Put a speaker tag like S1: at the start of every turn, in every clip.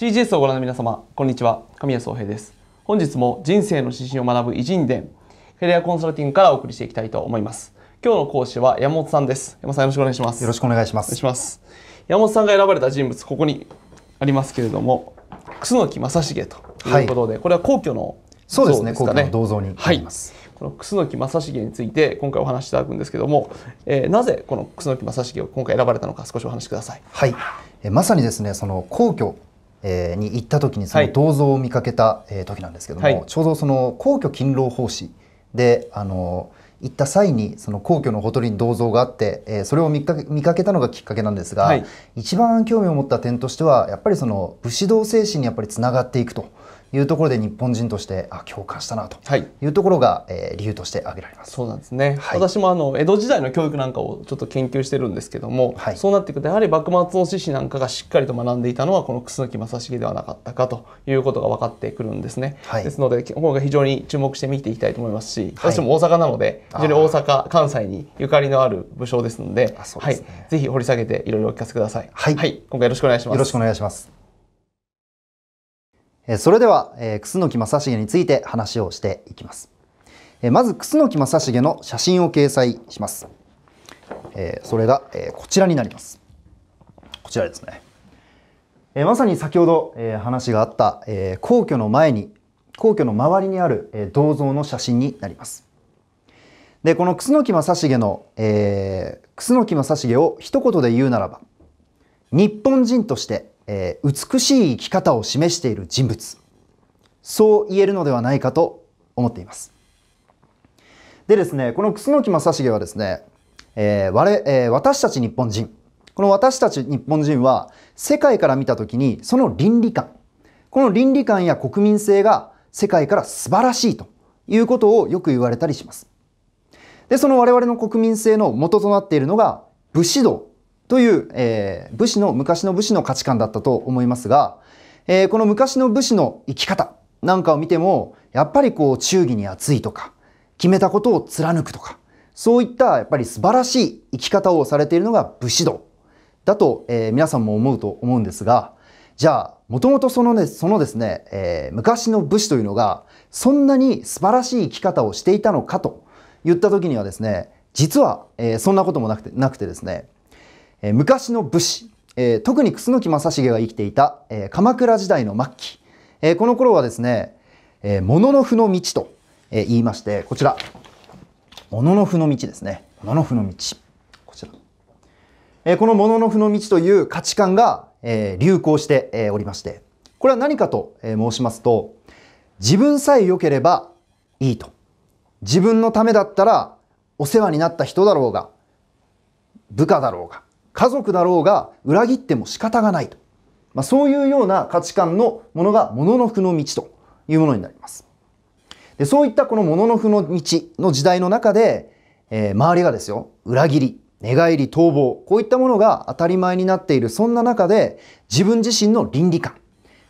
S1: CGS をご覧の皆様、こんにちは。神谷宗平です。本日も人生の指針を学ぶ偉人伝、キャリアコンサルティングからお送りしていきたいと思います。今日の講師は山本さんです。山本さんよろしくお願いします。よろしくお願いします。お願いします。山本さんが選ばれた人物、ここにありますけれども、楠木正成ということで、はい、これは皇居の像ですかね。そうですね、皇居の銅像になります。はいこの楠木正成について今回お話しいただくんですけども、えー、なぜこの楠木正成を今回選ばれたのか少しお話しください。
S2: はい、えまさにですねその皇居えー、に行った時にその銅像を見かけた、え時なんですけども、はい、ちょうどその皇居勤労奉仕であの行った際にその皇居のほとりに銅像があって、えー、それを見かけ見かけたのがきっかけなんですが、はい、一番興味を持った点としてはやっぱりその武士道精神にやっぱりつながっていくと。いうところで日本人としてあ共感したなという
S1: ところが、はい、えー、理由として挙げられます。そうなんですね、はい、私もあの江戸時代の教育なんかをちょっと研究してるんですけども、はい、そうなっていくとやはり幕末の志士なんかがしっかりと学んでいたのはこの楠木正成ではなかったかということが分かってくるんですね。はい、ですので今回非常に注目して見ていきたいと思いますし、私も大阪なので非常に大阪関西にゆかりのある武将ですので、ね、はい、ぜひ掘り下げていろいろお聞かせください。はい、今回よろしくお願いします。よろしくお
S2: 願いします。それでは、えー、楠木正成について話をしていきます。えー、まず、楠木正成の写真を掲載します。えー、それが、えー、こちらになります。こちらですね。えー、まさに先ほど、えー、話があった、えー、皇居の前に、皇居の周りにある、えー、銅像の写真になります。で、この楠木正成の、えー、楠木正成を一言で言うならば、日本人としてえー、美しい生き方を示している人物そう言えるのではないかと思っていますでですねこの楠木正成はですね、えー我えー、私たち日本人この私たち日本人は世界から見た時にその倫理観この倫理観や国民性が世界から素晴らしいということをよく言われたりしますでその我々の国民性の元となっているのが武士道という、えー、武士の、昔の武士の価値観だったと思いますが、えー、この昔の武士の生き方なんかを見ても、やっぱりこう、忠義に熱いとか、決めたことを貫くとか、そういったやっぱり素晴らしい生き方をされているのが武士道だと、えー、皆さんも思うと思うんですが、じゃあ、もともとそのね、そのですね、えー、昔の武士というのが、そんなに素晴らしい生き方をしていたのかと言った時にはですね、実は、えー、そんなこともなくて、なくてですね、え昔の武士、え特に楠木正成が生きていた、え鎌倉時代の末期、えこの頃はですね、え物の譜の道と、え言いまして、こちら、物の譜の道ですね。物の譜の道。こちら。えこの物の譜の道という価値観が、え流行して、えおりまして、これは何かと、え申しますと、自分さえ良ければいいと。自分のためだったらお世話になった人だろうが、部下だろうが、家族だろうが裏切っても仕方がないと。まあ、そういうような価値観のものがもののふの道というものになります。でそういったこのもののふの道の時代の中で、えー、周りがですよ、裏切り、寝返り、逃亡、こういったものが当たり前になっている、そんな中で自分自身の倫理観、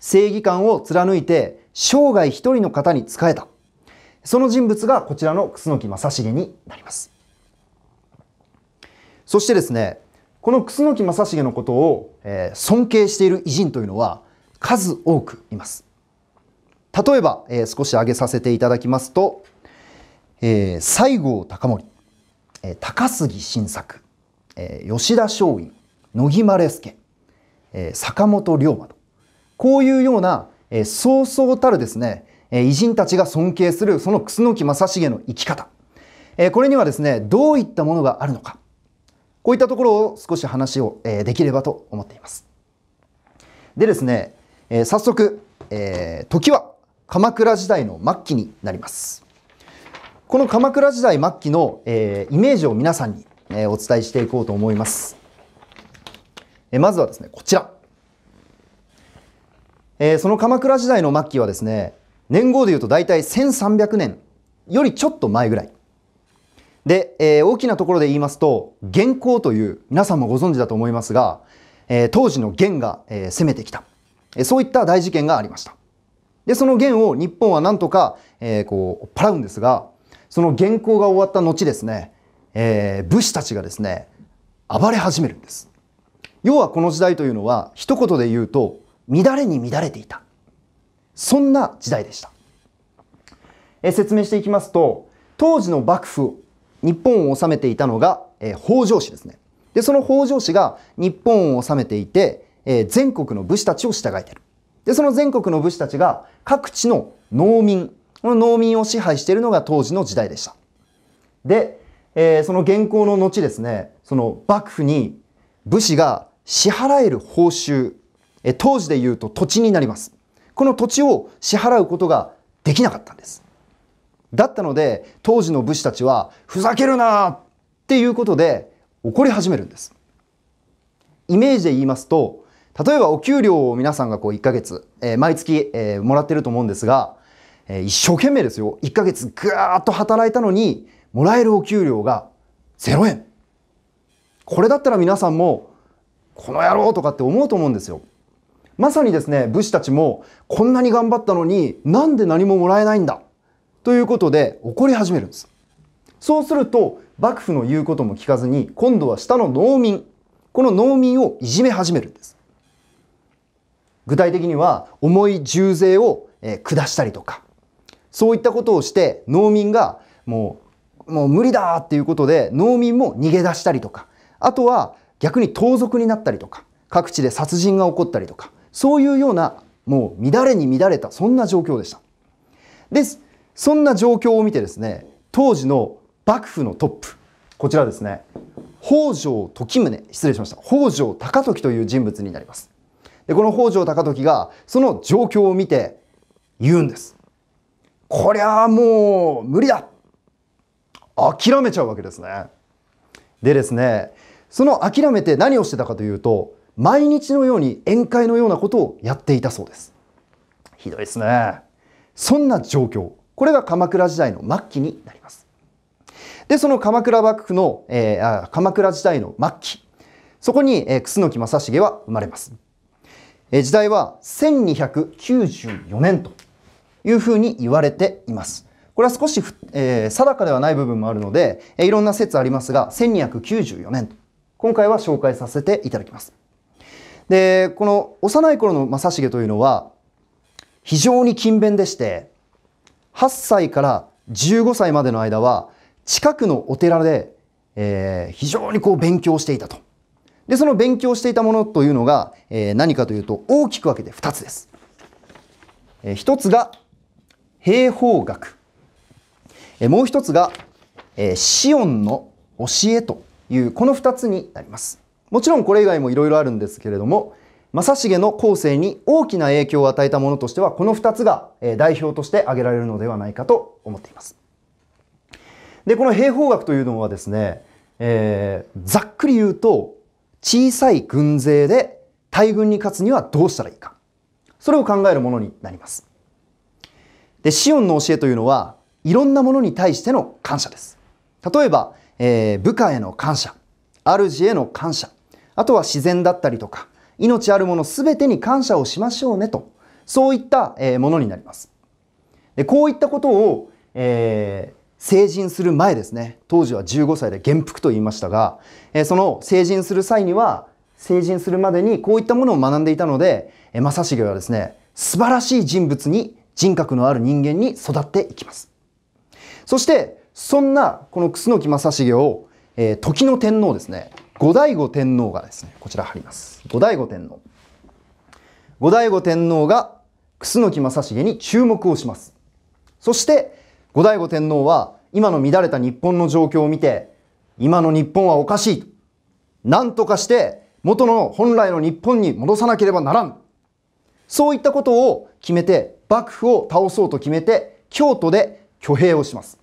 S2: 正義感を貫いて生涯一人の方に仕えた。その人物がこちらの楠木正成になります。そしてですね、この楠木正成のことを、えー、尊敬している偉人というのは数多くいます。例えば、えー、少し挙げさせていただきますと、えー、西郷隆盛、えー、高杉晋作、えー、吉田松陰、乃木稀助、えー、坂本龍馬と、こういうような、えー、そうそうたるですね、えー、偉人たちが尊敬するその楠木正成の生き方、えー、これにはですね、どういったものがあるのか、こういったところを少し話を、できればと思っています。でですね、え早速、えー、時は鎌倉時代の末期になります。この鎌倉時代末期の、えー、イメージを皆さんに、えー、お伝えしていこうと思います。えー、まずはですね、こちら。えー、その鎌倉時代の末期はですね、年号でいうと大体1300年よりちょっと前ぐらい。で、えー、大きなところで言いますと、元寇という、皆さんもご存知だと思いますが、えー、当時の元が、えー、攻めてきた、えー。そういった大事件がありました。で、その元を日本はなんとか、えー、こう、追っ払うんですが、その元寇が終わった後ですね、えー、武士たちがですね、暴れ始めるんです。要はこの時代というのは、一言で言うと、乱れに乱れていた。そんな時代でした。えー、説明していきますと、当時の幕府日本を治めていたのが、えー、北条氏ですね。で、その北条氏が日本を治めていて、えー、全国の武士たちを従えている。で、その全国の武士たちが各地の農民、この農民を支配しているのが当時の時代でした。で、えー、その現行の後ですね、その幕府に武士が支払える報酬、えー、当時でいうと土地になります。この土地を支払うことができなかったんです。だったので当時の武士たちはふざけるなっていうことで怒り始めるんです。イメージで言いますと例えばお給料を皆さんがこう1ヶ月、えー、毎月、えー、もらってると思うんですが、えー、一生懸命ですよ1ヶ月ぐーっと働いたのにもらえるお給料が0円これだったら皆さんもこの野郎とかって思うと思うんですよまさにですね武士たちもこんなに頑張ったのになんで何ももらえないんだということで怒り始めるんですそうすると幕府の言うことも聞かずに今度は下の農民この農民をいじめ始めるんです具体的には重い重税を下したりとかそういったことをして農民がもうもう無理だっていうことで農民も逃げ出したりとかあとは逆に盗賊になったりとか各地で殺人が起こったりとかそういうようなもう乱れに乱れたそんな状況でしたですそんな状況を見てですね当時の幕府のトップこちらですね北条時宗失礼しました北条高時という人物になりますでこの北条高時がその状況を見て言うんですこりゃあもう無理だ諦めちゃうわけですねでですねその諦めて何をしてたかというと毎日のように宴会のようなことをやっていたそうですひどいですねそんな状況これが鎌倉時代の末期になります。で、その鎌倉幕府の、えー、鎌倉時代の末期、そこに、えー、楠木正成は生まれます。えー、時代は1294年というふうに言われています。これは少し、えー、定かではない部分もあるので、えー、いろんな説ありますが、1294年と、今回は紹介させていただきます。で、この幼い頃の正成というのは、非常に勤勉でして、8歳から15歳までの間は近くのお寺で、えー、非常にこう勉強していたと。で、その勉強していたものというのが、えー、何かというと大きく分けて2つです。えー、1つが平方学。えー、もう1つが、えー、シオンの教えというこの2つになります。もちろんこれ以外もいろいろあるんですけれども、正成の後世に大きな影響を与えたものとしては、この2つが代表として挙げられるのではないかと思っています。で、この兵法学というのはですね、えー、ざっくり言うと、小さい軍勢で大軍に勝つにはどうしたらいいか。それを考えるものになります。で、シオンの教えというのは、いろんなものに対しての感謝です。例えば、えー、部下への感謝、主への感謝、あとは自然だったりとか、命あるもの全てに感謝をしましょうねと、そういったものになります。でこういったことを、えー、成人する前ですね。当時は15歳で元服と言いましたが、えー、その成人する際には、成人するまでにこういったものを学んでいたので、え正成はですね、素晴らしい人物に、人格のある人間に育っていきます。そして、そんなこの楠木正成を、えー、時の天皇ですね、後醍醐天皇がですね、こちら貼ります。後醍醐天皇。後醍醐天皇が楠木正成に注目をします。そして、後醍醐天皇は今の乱れた日本の状況を見て、今の日本はおかしいと。とかして元の本来の日本に戻さなければならん。そういったことを決めて、幕府を倒そうと決めて、京都で挙兵をします。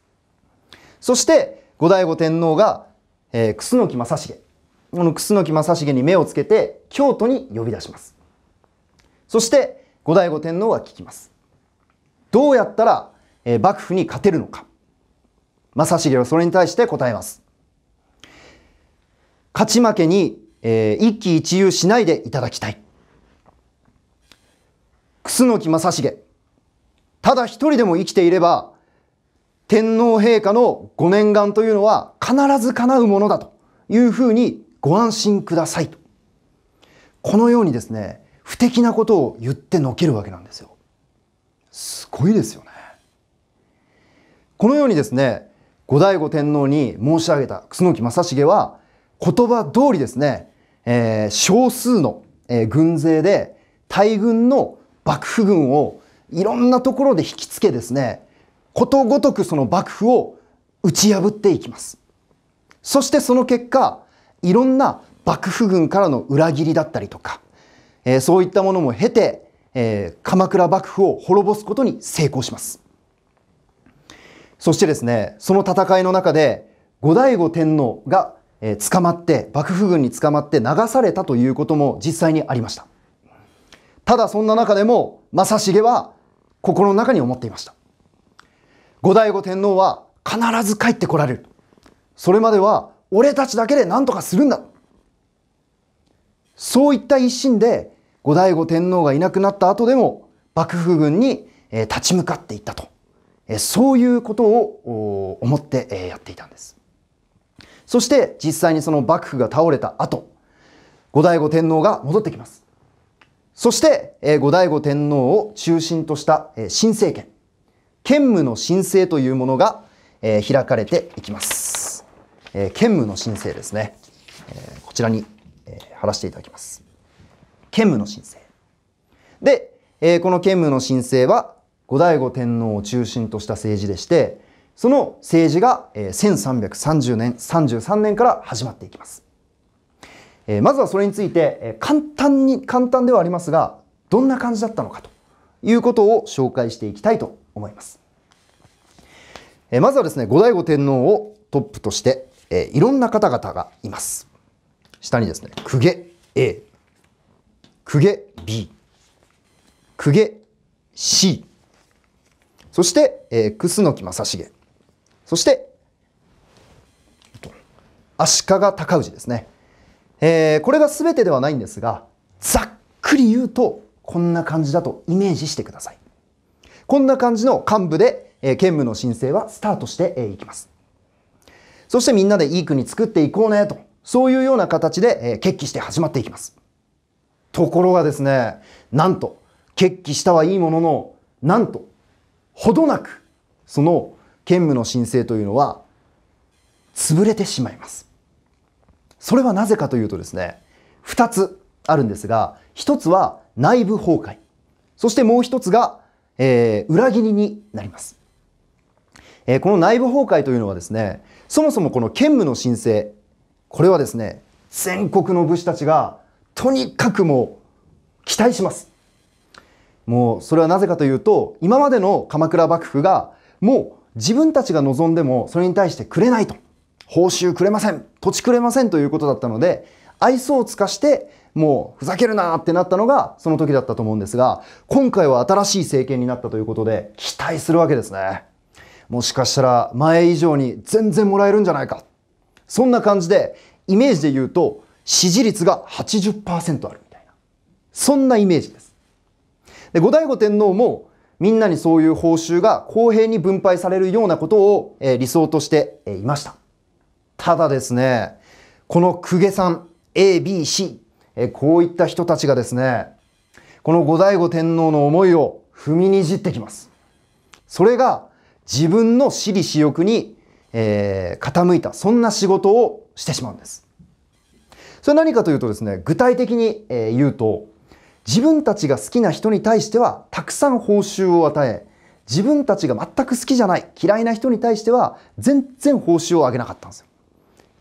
S2: そして、後醍醐天皇が、えー、楠木正成、この楠木正成に目をつけて京都に呼び出します。そして後醍醐天皇は聞きます。どうやったら、え幕府に勝てるのか。正成はそれに対して答えます。勝ち負けに、えー、一喜一憂しないでいただきたい。楠木正成。ただ一人でも生きていれば、天皇陛下のご念願というのは必ず叶うものだというふうにご安心くださいと。このようにですね、不敵なことを言ってのけるわけなんですよ。すごいですよね。このようにですね、後醍醐天皇に申し上げた楠木正成は、言葉通りですね、えー、少数の、えー、軍勢で大軍の幕府軍をいろんなところで引きつけですね、ことごとくその幕府を打ち破っていきます。そしてその結果、いろんな幕府軍からの裏切りだったりとか、えー、そういったものも経て、えー、鎌倉幕府を滅ぼすことに成功します。そしてですね、その戦いの中で、後醍醐天皇が、えー、捕まって、幕府軍に捕まって流されたということも実際にありました。ただそんな中でも、正成は心の中に思っていました。後醍醐天皇は必ず帰ってこられる。それまでは俺たちだけで何とかするんだそういった一心で後醍醐天皇がいなくなった後でも幕府軍に立ち向かっていったとそういうことを思ってやっていたんですそして実際にその幕府が倒れた後後醍醐天皇が戻ってきますそして後醍醐天皇を中心とした新政権兼務の新政というものが開かれていきますえー、兼務の申請ですね、えー、こちらに、えー、貼らせていただきます。兼務の申請。で、えー、この兼務の申請は後醍醐天皇を中心とした政治でして、その政治が、えー、1330年、33年から始まっていきます。えー、まずはそれについて、えー、簡単に、簡単ではありますが、どんな感じだったのかということを紹介していきたいと思います。えまずはですね、後醍醐天皇をトップとして、えー、いろんな方々がいます。下にですね、公家 A、公家 B、公家 C、そして、えー、楠木正成、そして、足利尊氏ですね。えー、これが全てではないんですが、ざっくり言うと、こんな感じだとイメージしてください。こんな感じの幹部で、えー、兼務の申請はスタートしていきます。そしてみんなでいい国作っていこうねと、そういうような形で、え決起して始まっていきます。ところがですね、なんと、決起したはいいものの、なんと、ほどなく、その兼務の申請というのは、潰れてしまいます。それはなぜかというとですね、2つあるんですが、1つは内部崩壊、そしてもう1つが、えー、裏切りになります。えー、この内部崩壊というのはですね、そもそもこの兼務の申請、これはですね、全国の武士たちがとにかくもう期待します。もうそれはなぜかというと、今までの鎌倉幕府がもう自分たちが望んでもそれに対してくれないと。報酬くれません。土地くれませんということだったので、愛想を尽かしてもうふざけるなってなったのがその時だったと思うんですが、今回は新しい政権になったということで期待するわけですね。もしかしたら前以上に全然もらえるんじゃないか。そんな感じで、イメージで言うと、支持率が80%あるみたいな。そんなイメージです。で、後醍醐天皇も、みんなにそういう報酬が公平に分配されるようなことを、え理想としていました。ただですね、この公家さん、A、B、C、えこういった人たちがですね、この後醍醐天皇の思いを踏みにじってきます。それが自分の私利私欲に、えー、傾いた、そんな仕事をしてしまうんです。それ何かというとですね、具体的に、え言うと、自分たちが好きな人に対しては、たくさん報酬を与え、自分たちが全く好きじゃない、嫌いな人に対しては、全然報酬を上げなかったんですよ。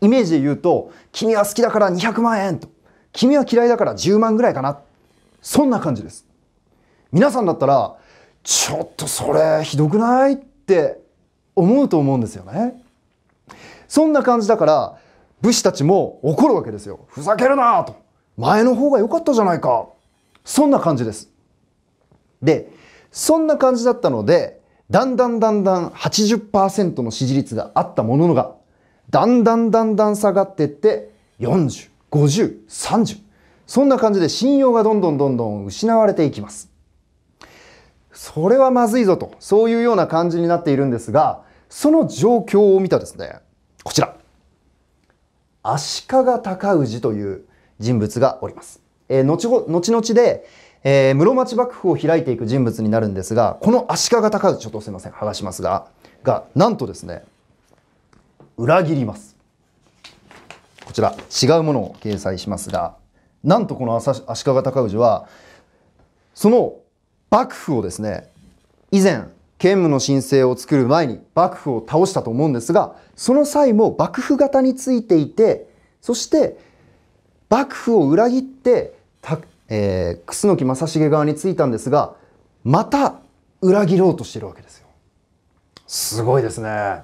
S2: イメージで言うと、君は好きだから200万円と、君は嫌いだから10万ぐらいかな。そんな感じです。皆さんだったら、ちょっとそれひどくないって思うと思うんですよね。そんな感じだから武士たちも怒るわけですよ。ふざけるなと。前の方が良かったじゃないか。そんな感じです。で、そんな感じだったので、だんだんだんだん80%の支持率があったもののが、だんだんだんだん下がっていって、40、50、30。そんな感じで信用がどんどんどんどん失われていきます。それはまずいぞと、そういうような感じになっているんですが、その状況を見たですね、こちら。足利尊氏という人物がおります。えー、後後々で、えー、室町幕府を開いていく人物になるんですが、この足利尊氏、ちょっとすいません、剥がしますが、が、なんとですね、裏切ります。こちら、違うものを掲載しますが、なんとこの足利尊氏は、その幕府をですね、以前、兼務の申請を作る前に幕府を倒したと思うんですが、その際も幕府型についていて、そして幕府を裏切ってた、えー、楠木正成側についたんですが、また裏切ろうとしてるわけですよ。すごいですね。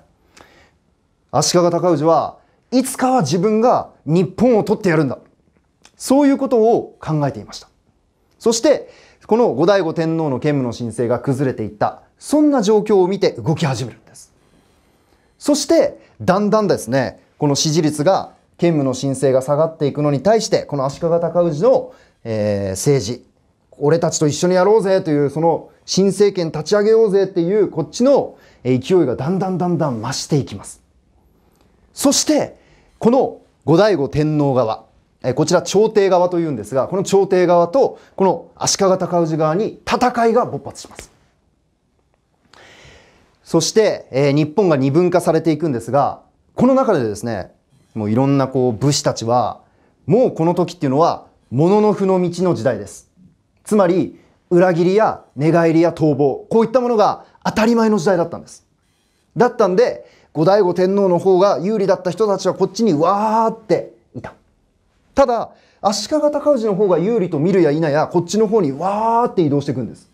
S2: 足利尊氏はいつかは自分が日本を取ってやるんだ。そういうことを考えていました。そして、この後醍醐天皇の兼務の申請が崩れていった、そんな状況を見て動き始めるんです。そして、だんだんですね、この支持率が兼務の申請が下がっていくのに対して、この足利尊氏の、えー、政治、俺たちと一緒にやろうぜという、その新政権立ち上げようぜっていう、こっちの勢いがだんだんだんだん増していきます。そして、この後醍醐天皇側、えこちら朝廷側というんですが、この朝廷側と、この足利尊氏側に戦いが勃発します。そして、え日本が二分化されていくんですが、この中でですね、もういろんなこう武士たちは、もうこの時っていうのは、もののふの道の時代です。つまり、裏切りや寝返りや逃亡、こういったものが当たり前の時代だったんです。だったんで、後醍醐天皇の方が有利だった人たちはこっちにわーってただ、足利尊氏の方が有利と見るや否や、こっちの方にわーって移動していくんです。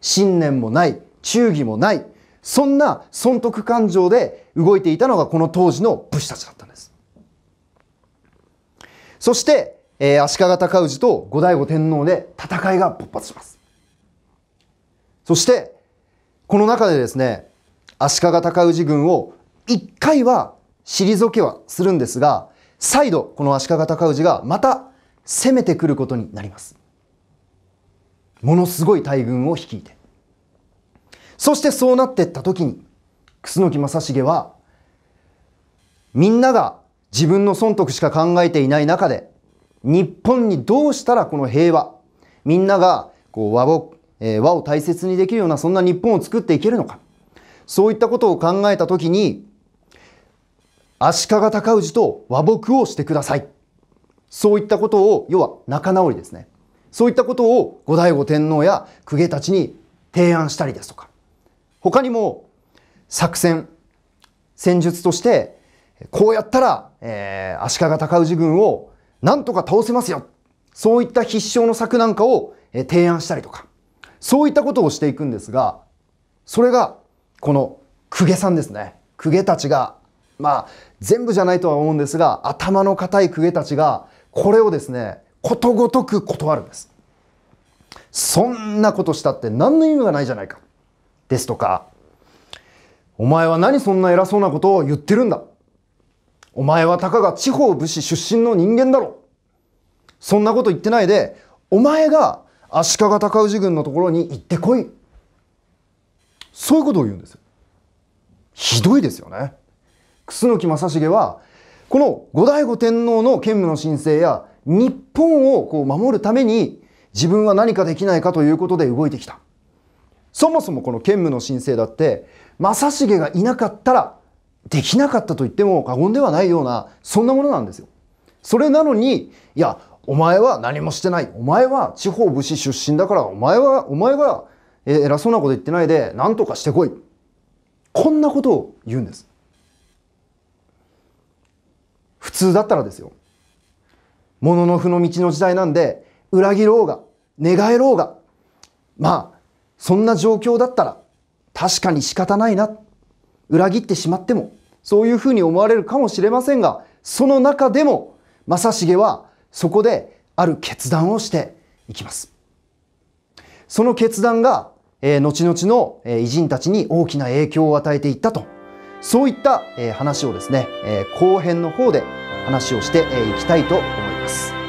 S2: 信念もない、忠義もない、そんな損得感情で動いていたのがこの当時の武士たちだったんです。そして、えー、足利尊氏と後醍醐天皇で戦いが勃発します。そして、この中でですね、足利尊氏軍を一回は退けはするんですが、再度この足利尊氏がまた攻めてくることになりますものすごい大軍を率いてそしてそうなっていった時に楠木正成はみんなが自分の損得しか考えていない中で日本にどうしたらこの平和みんながこう和を,、和を大切にできるようなそんな日本を作っていけるのかそういったことを考えた時に足利尊氏と和睦をしてください。そういったことを、要は仲直りですね。そういったことを後醍醐天皇や公家たちに提案したりですとか、他にも作戦、戦術として、こうやったら、えー、足利尊氏軍をなんとか倒せますよ。そういった必勝の策なんかを、えー、提案したりとか、そういったことをしていくんですが、それが、この公家さんですね。公家たちがまあ、全部じゃないとは思うんですが、頭の固い公家たちが、これをですね、ことごとく断るんです。そんなことしたって何の意味がないじゃないか。ですとか、お前は何そんな偉そうなことを言ってるんだ。お前はたかが地方武士出身の人間だろ。そんなこと言ってないで、お前が足利尊氏軍のところに行ってこい。そういうことを言うんですよ。ひどいですよね。楠木正成はこの後醍醐天皇の兼務の申請や日本をこう守るために自分は何かできないかということで動いてきたそもそもこの兼務の申請だって正成がいなかったらできなかったと言っても過言ではないようなそんなものなんですよそれなのにいやお前は何もしてないお前は地方武士出身だからお前はお前は偉そうなこと言ってないで何とかしてこいこんなことを言うんです普通だったらですよ。もののふの道の時代なんで、裏切ろうが、寝返ろうが、まあ、そんな状況だったら、確かに仕方ないな。裏切ってしまっても、そういうふうに思われるかもしれませんが、その中でも、正成はそこである決断をしていきます。その決断が、えー、後々の、えー、偉人たちに大きな影響を与えていったと、そういった、えー、話をですね、え後編の方で話をしていきたいと思い
S1: ます。